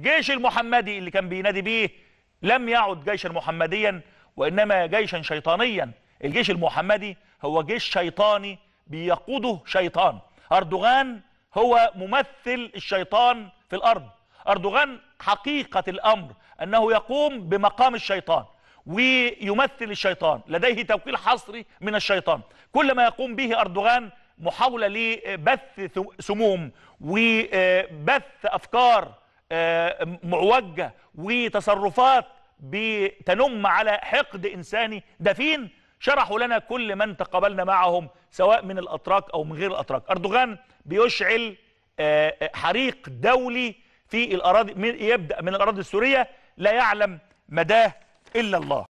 جيش المحمدي اللي كان بينادي بيه لم يعد جيشا محمديا وإنما جيشا شيطانيا الجيش المحمدي هو جيش شيطاني بيقوده شيطان أردوغان هو ممثل الشيطان في الأرض أردوغان حقيقة الأمر أنه يقوم بمقام الشيطان ويمثل الشيطان لديه توكيل حصري من الشيطان كل ما يقوم به أردوغان محاولة لبث سموم وبث أفكار آه، معوجة وتصرفات بتنم على حقد إنساني دفين شرحوا لنا كل من تقابلنا معهم سواء من الأتراك أو من غير الأتراك أردوغان بيشعل آه، آه، حريق دولي في الأراضي يبدأ من الأراضي السورية لا يعلم مداه إلا الله